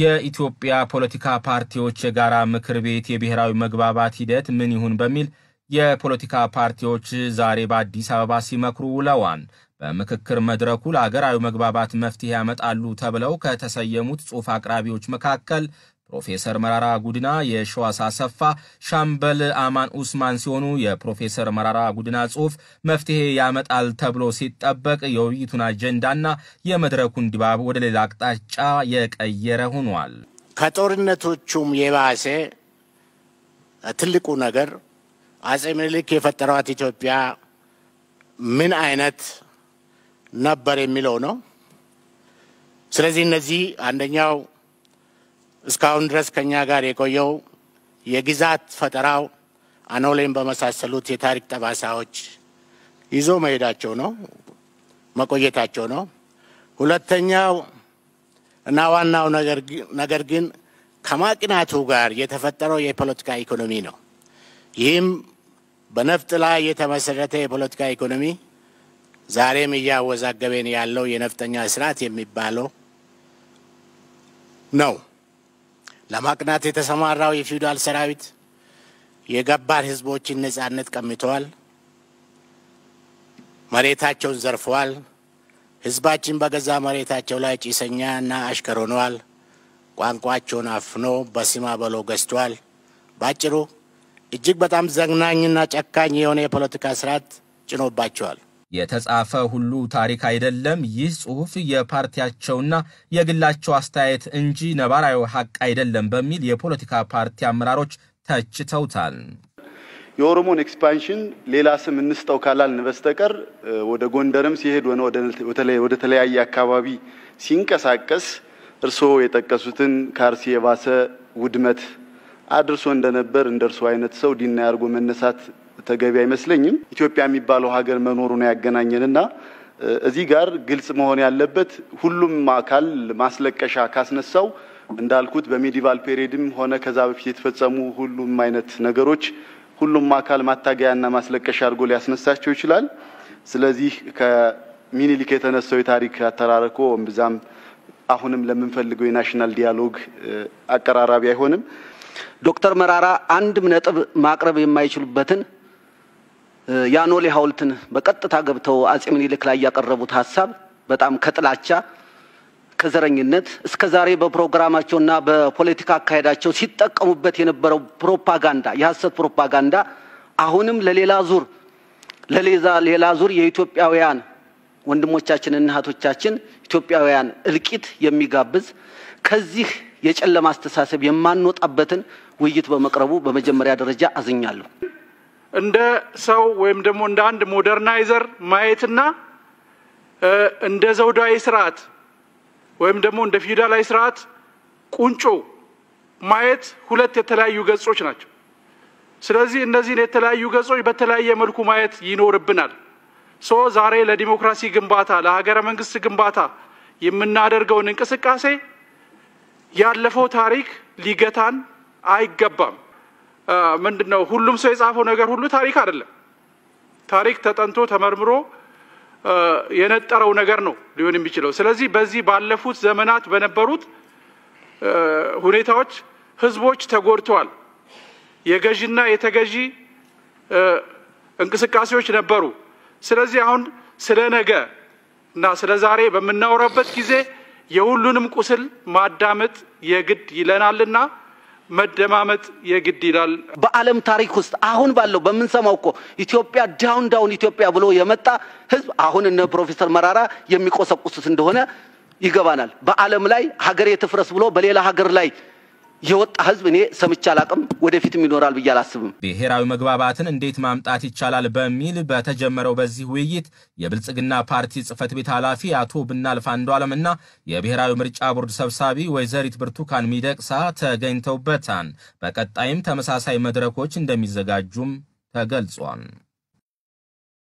የኢትዮጵያ ፖለቲካ ፓርቲዎች የጋራ ምክር ቤት የብሔራዊ መግባባት ሂደት ምን ይሁን በሚል የፖለቲካ ፓርቲዎች ዛሬ በአዲስ አበባ ሲመክሩ ውለዋል። በምክክር መድረኩ ለአገራዊ መግባባት መፍትሄ ያመጣሉ ተብለው ከተሰየሙት ጽሑፍ አቅራቢዎች መካከል ፕሮፌሰር መራራ ጉድና የሸዋስ አሰፋ ሻምበል አማን ኡስማን ሲሆኑ የፕሮፌሰር መራራ ጉድና ጽሑፍ መፍትሄ ያመጣል ተብሎ ሲጠበቅ የውይይቱን አጀንዳና የመድረኩን ድባብ ወደ ሌላ አቅጣጫ የቀየረ ሆኗል። ከጦርነቶቹም የባሰ ትልቁ ነገር አጼ ምኒልክ የፈጠሯት ኢትዮጵያ ምን አይነት ነበር የሚለው ነው። ስለዚህ እነዚህ አንደኛው እስካሁን ድረስ ከእኛ ጋር የቆየው የግዛት ፈጠራው አኖሌን በመሳሰሉት የታሪክ ጠባሳዎች ይዞ መሄዳቸው ነው፣ መቆየታቸው ነው። ሁለተኛው እና ዋናው ነገር ግን ከማቅናቱ ጋር የተፈጠረው የፖለቲካ ኢኮኖሚ ነው። ይህም በነፍጥ ላይ የተመሰረተ የፖለቲካ ኢኮኖሚ ዛሬም እያወዛገበን ያለው የነፍጠኛ ስርዓት የሚባለው ነው። ለማቅናት የተሰማራው የፊውዳል ሰራዊት የገባር ህዝቦችን ነጻነት ቀምተዋል፣ መሬታቸውን ዘርፈዋል። ህዝባችን በገዛ መሬታቸው ላይ ጭሰኛ እና አሽከር ሆነዋል። ቋንቋቸውን አፍኖ በሲማ በሎ ገዝተዋል። ባጭሩ እጅግ በጣም ዘግናኝና ጨካኝ የሆነ የፖለቲካ ስርዓት ጭኖባቸዋል። የተጻፈ ሁሉ ታሪክ አይደለም። ይህ ጽሑፍ የፓርቲያቸውና የግላቸው አስተያየት እንጂ ነባራዊ ሀቅ አይደለም በሚል የፖለቲካ ፓርቲ አመራሮች ተችተውታል። የኦሮሞን ኤክስፓንሽን ሌላ ስም እንስጠው ካላልን በስተቀር ወደ ጎንደርም ሲሄድ ወደ ተለያየ አካባቢ ሲንቀሳቀስ እርስዎ የጠቀሱትን ከአርሲ የባሰ ውድመት አድርሶ እንደነበር እንደ እርስዎ አይነት ሰው ዲና አድርጎ መነሳት ተገቢ አይመስለኝም። ኢትዮጵያ የሚባለው ሀገር መኖሩን ያገናኘንና እዚህ ጋር ግልጽ መሆን ያለበት ሁሉም አካል ማስለቀሻ ካስነሳው እንዳልኩት በሜዲቫል ፔሪድም ሆነ ከዛ በፊት የተፈጸሙ ሁሉም አይነት ነገሮች ሁሉም አካል ማታገያና ማስለቀሻ አድርጎ ሊያስነሳቸው ይችላል። ስለዚህ ከሚኒሊክ የተነሳው የታሪክ አተራረኮ እምብዛም አሁንም ለምንፈልገው የናሽናል ዲያሎግ አቀራራቢ አይሆንም። ዶክተር መራራ አንድም ነጥብ ማቅረብ የማይችሉበትን የአኖሌ ሀውልትን በቀጥታ ገብተው አጼ ምኒልክ ላይ ያቀረቡት ሀሳብ በጣም ከጥላቻ ከዘረኝነት እስከ ዛሬ በፕሮግራማቸውና በፖለቲካ አካሄዳቸው ሲጠቀሙበት የነበረው ፕሮፓጋንዳ፣ የሀሰት ፕሮፓጋንዳ አሁንም ለሌላ ዙር ለሌዛ ሌላ ዙር የኢትዮጵያውያን ወንድሞቻችን እናቶቻችን ኢትዮጵያውያን እልቂት የሚጋብዝ ከዚህ የጨለማ አስተሳሰብ የማንወጣበትን ውይይት በመቅረቡ በመጀመሪያ ደረጃ አዝኛለሁ። እንደ ሰው ወይም ደግሞ እንደ አንድ ሞደርናይዘር ማየትና እንደ ዘውዳዊ ስርዓት ወይም ደግሞ እንደ ፊውዳላዊ ስርዓት ቁንጮ ማየት ሁለት የተለያዩ ገጾች ናቸው። ስለዚህ እነዚህን የተለያዩ ገጾች በተለያየ መልኩ ማየት ይኖርብናል። ሶ ዛሬ ለዲሞክራሲ ግንባታ ለሀገረ መንግስት ግንባታ የምናደርገውን እንቅስቃሴ ያለፈው ታሪክ ሊገታን አይገባም። ምንድነው ነው ሁሉም ሰው የጻፈው ነገር ሁሉ ታሪክ አይደለም። ታሪክ ተጠንቶ ተመርምሮ የነጠረው ነገር ነው ሊሆን የሚችለው። ስለዚህ በዚህ ባለፉት ዘመናት በነበሩት ሁኔታዎች ህዝቦች ተጎድተዋል። የገዢና የተገዢ እንቅስቃሴዎች ነበሩ። ስለዚህ አሁን ስለ ነገ እና ስለ ዛሬ በምናወራበት ጊዜ የሁሉንም ቁስል ማዳመጥ የግድ ይለናልና መደማመጥ የግድ ይላል። በዓለም ታሪክ ውስጥ አሁን ባለው በምንሰማው እኮ ኢትዮጵያ ዳውን ዳውን ኢትዮጵያ ብሎ የመጣ ህዝብ አሁን እነ ፕሮፌሰር መራራ የሚቆሰቁሱት እንደሆነ ይገባናል። በዓለም ላይ ሀገር የትፍረስ ብሎ በሌላ ሀገር ላይ የወጣ ህዝብ እኔ ሰምቼ አላቅም፣ ወደፊትም ይኖራል ብዬ አላስብም። ብሔራዊ መግባባትን እንዴት ማምጣት ይቻላል በሚል በተጀመረው በዚህ ውይይት የብልጽግና ፓርቲ ጽህፈት ቤት ኃላፊ አቶ ብናልፍ አንዱዓለም እና የብሔራዊ ምርጫ ቦርድ ሰብሳቢ ወይዘሪት ብርቱካን ሚደቅሳ ተገኝተውበታል። በቀጣይም ተመሳሳይ መድረኮች እንደሚዘጋጁም ተገልጿል።